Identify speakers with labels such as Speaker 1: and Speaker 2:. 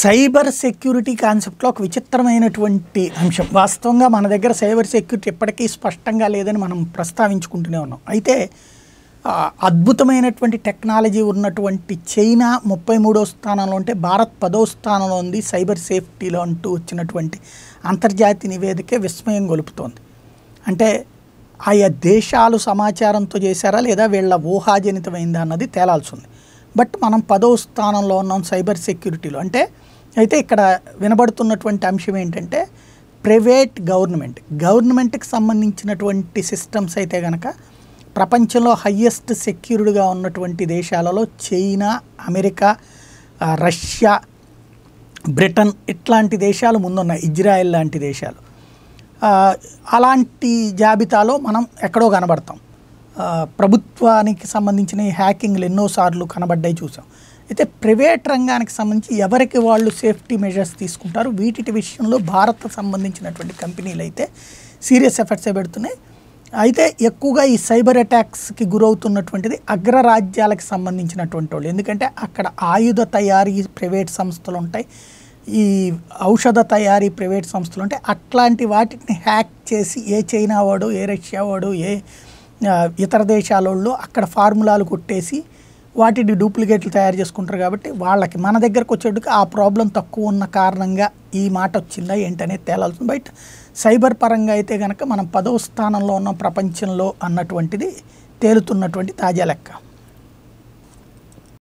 Speaker 1: cyber security కాన్సెప్ట్లో ఒక విచిత్రమైనటువంటి అంశం వాస్తవంగా మన దగ్గర సైబర్ సెక్యూరిటీ ఎప్పటికీ స్పష్టంగా లేదని మనం ప్రస్తావించుకుంటూనే ఉన్నాం అయితే అద్భుతమైనటువంటి టెక్నాలజీ ఉన్నటువంటి చైనా ముప్పై మూడో స్థానంలో ఉంటే భారత్ పదో స్థానంలో ఉంది సైబర్ సేఫ్టీలో అంటూ వచ్చినటువంటి అంతర్జాతీయ నివేదికే విస్మయం గొలుపుతోంది అంటే ఆయా దేశాలు సమాచారంతో చేశారా లేదా వీళ్ళ ఊహాజనితమైందా అన్నది తేలాల్సి ఉంది బట్ మనం పదవ స్థానంలో ఉన్నాం సైబర్ సెక్యూరిటీలో అంటే అయితే ఇక్కడ వినబడుతున్నటువంటి అంశం ఏంటంటే ప్రైవేట్ గవర్నమెంట్ గవర్నమెంట్కి సంబంధించినటువంటి సిస్టమ్స్ అయితే కనుక ప్రపంచంలో హయ్యెస్ట్ సెక్యూర్డ్గా ఉన్నటువంటి దేశాలలో చైనా అమెరికా రష్యా బ్రిటన్ ఇట్లాంటి దేశాలు ముందున్నాయి ఇజ్రాయెల్ లాంటి దేశాలు అలాంటి జాబితాలో మనం ఎక్కడో కనబడతాం ప్రభుత్వానికి సంబంధించిన ఈ హ్యాకింగ్లు ఎన్నోసార్లు కనబడ్డాయి చూసాం అయితే ప్రైవేట్ రంగానికి సంబంధించి ఎవరికి వాళ్ళు సేఫ్టీ మెజర్స్ తీసుకుంటారు వీటి విషయంలో భారత్ సంబంధించినటువంటి కంపెనీలు అయితే సీరియస్ ఎఫర్ట్సే పెడుతున్నాయి అయితే ఎక్కువగా ఈ సైబర్ అటాక్స్కి గురవుతున్నటువంటిది అగ్రరాజ్యాలకు సంబంధించినటువంటి వాళ్ళు ఎందుకంటే అక్కడ ఆయుధ తయారీ ప్రైవేట్ సంస్థలు ఉంటాయి ఈ ఔషధ తయారీ ప్రైవేట్ సంస్థలు ఉంటాయి అట్లాంటి వాటిని హ్యాక్ చేసి ఏ చైనా వాడు ఏ రష్యా వాడు ఏ ఇతర దేశాలలో అక్కడ ఫార్ములాలు కొట్టేసి వాటిని డూప్లికేట్లు తయారు చేసుకుంటారు కాబట్టి వాళ్ళకి మన దగ్గరకు వచ్చేటికి ఆ ప్రాబ్లం తక్కువ ఉన్న కారణంగా ఈ మాట వచ్చిందా ఏంటనేది తేలాల్సింది బట్ సైబర్ పరంగా అయితే కనుక మనం పదవ స్థానంలో ఉన్న ప్రపంచంలో అన్నటువంటిది తేలుతున్నటువంటి తాజా లెక్క